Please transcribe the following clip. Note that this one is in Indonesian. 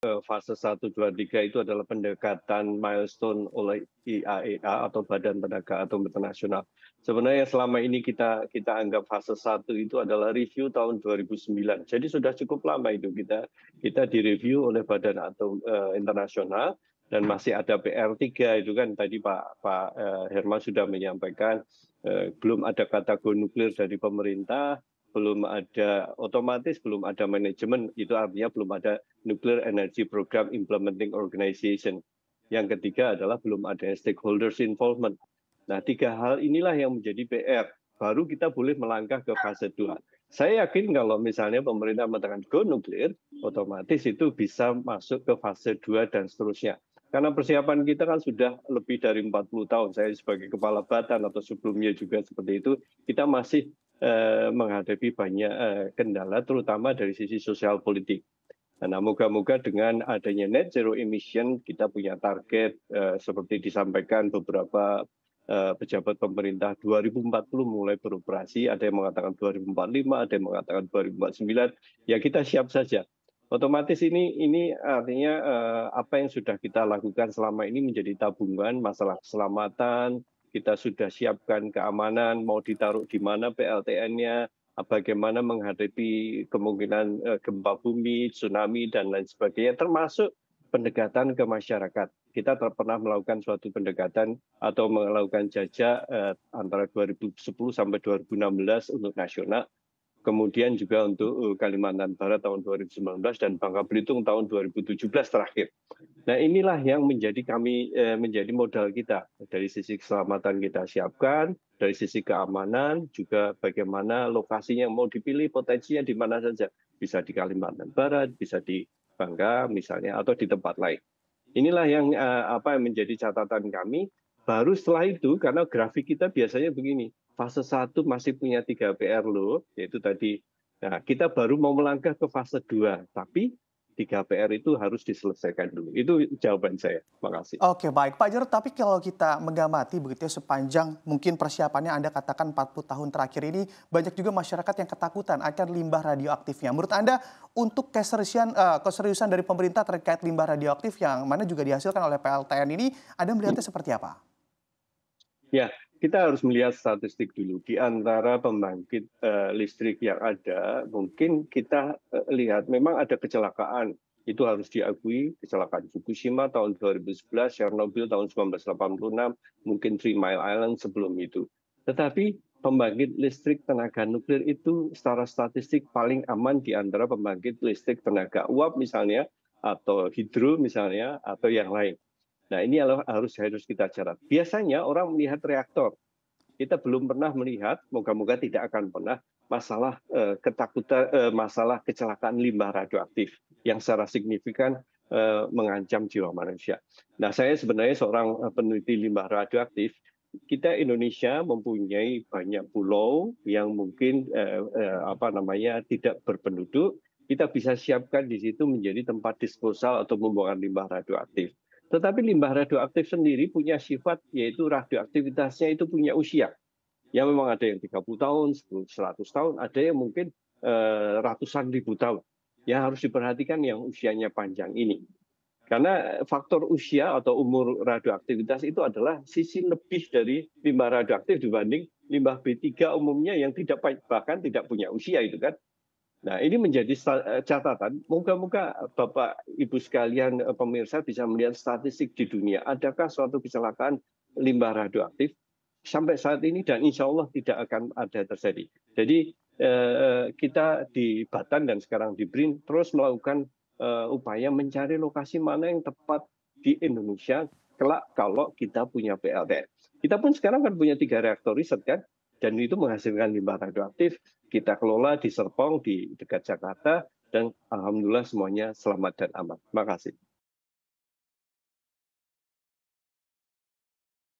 Eh, fase satu dua tiga itu adalah pendekatan milestone oleh IAEA e atau Badan Tenaga Atom Internasional. Sebenarnya selama ini kita kita anggap fase satu itu adalah review tahun 2009. Jadi sudah cukup lama itu kita kita direview oleh Badan Atom uh, Internasional dan masih ada PR3 itu kan tadi Pak Pak uh, Herman sudah menyampaikan uh, belum ada kata go nuklir dari pemerintah belum ada otomatis belum ada manajemen itu artinya belum ada nuclear energy program implementing organization yang ketiga adalah belum ada stakeholders involvement nah tiga hal inilah yang menjadi PR baru kita boleh melangkah ke fase dua saya yakin kalau misalnya pemerintah mengatakan go nuclear otomatis itu bisa masuk ke fase dua dan seterusnya karena persiapan kita kan sudah lebih dari 40 tahun. Saya sebagai kepala batan atau sebelumnya juga seperti itu, kita masih Eh, menghadapi banyak eh, kendala terutama dari sisi sosial politik. Nah, moga-moga dengan adanya net zero emission kita punya target eh, seperti disampaikan beberapa pejabat pemerintah 2040 mulai beroperasi, ada yang mengatakan 2045, ada yang mengatakan 2049. Ya kita siap saja. Otomatis ini ini artinya apa yang sudah kita lakukan selama ini menjadi tabungan masalah keselamatan, kita sudah siapkan keamanan, mau ditaruh di mana PLTN-nya, bagaimana menghadapi kemungkinan eh, gempa bumi, tsunami, dan lain sebagainya, termasuk pendekatan ke masyarakat. Kita pernah melakukan suatu pendekatan atau melakukan jajak eh, antara 2010 sampai 2016 untuk nasional, kemudian juga untuk eh, Kalimantan Barat tahun 2019 dan Bangka Belitung tahun 2017 terakhir. Nah inilah yang menjadi kami eh, menjadi modal kita dari sisi keselamatan kita siapkan, dari sisi keamanan juga bagaimana lokasinya mau dipilih potensinya di mana saja bisa di Kalimantan Barat, bisa di Bangka misalnya atau di tempat lain. Inilah yang eh, apa yang menjadi catatan kami. Baru setelah itu karena grafik kita biasanya begini fase satu masih punya tiga PR loh, yaitu tadi. Nah, kita baru mau melangkah ke fase 2, tapi tiga PR itu harus diselesaikan dulu. Itu jawaban saya. terima kasih Oke, baik. Pak Jarod, tapi kalau kita mengamati begitu ya, sepanjang mungkin persiapannya Anda katakan 40 tahun terakhir ini, banyak juga masyarakat yang ketakutan akan limbah radioaktifnya. Menurut Anda, untuk keseriusan, uh, keseriusan dari pemerintah terkait limbah radioaktif yang mana juga dihasilkan oleh PLTN ini, Anda melihatnya seperti apa? Ya, kita harus melihat statistik dulu di antara pembangkit eh, listrik yang ada, mungkin kita eh, lihat memang ada kecelakaan. Itu harus diakui kecelakaan Fukushima tahun 2011, Chernobyl tahun 1986, mungkin Three Mile Island sebelum itu. Tetapi pembangkit listrik tenaga nuklir itu secara statistik paling aman di antara pembangkit listrik tenaga uap misalnya atau hidro misalnya atau yang lain. Nah ini harus harus kita cerat. Biasanya orang melihat reaktor, kita belum pernah melihat, moga-moga tidak akan pernah masalah eh, ketakutan, eh, masalah kecelakaan limbah radioaktif yang secara signifikan eh, mengancam jiwa manusia. Nah saya sebenarnya seorang eh, peneliti limbah radioaktif. Kita Indonesia mempunyai banyak pulau yang mungkin eh, eh, apa namanya tidak berpenduduk. Kita bisa siapkan di situ menjadi tempat disposal atau pembuangan limbah radioaktif tetapi limbah radioaktif sendiri punya sifat yaitu radioaktivitasnya itu punya usia. Ya memang ada yang 30 tahun, 100 tahun, ada yang mungkin eh, ratusan ribu tahun. Ya harus diperhatikan yang usianya panjang ini. Karena faktor usia atau umur radioaktivitas itu adalah sisi lebih dari limbah radioaktif dibanding limbah B3 umumnya yang tidak bahkan tidak punya usia itu kan. Nah, ini menjadi eh, catatan. Moga-moga eh, Bapak Ibu sekalian eh, pemirsa bisa melihat statistik di dunia. Adakah suatu kecelakaan limbah radioaktif sampai saat ini dan insya Allah tidak akan ada terjadi. Jadi kita di Batan dan sekarang di BRIN terus melakukan upaya mencari lokasi mana yang tepat di Indonesia kelak kalau kita punya PLTN. Kita pun sekarang kan punya tiga reaktor riset kan, dan itu menghasilkan limbah radioaktif kita kelola di Serpong di dekat Jakarta dan alhamdulillah semuanya selamat dan aman. Terima kasih.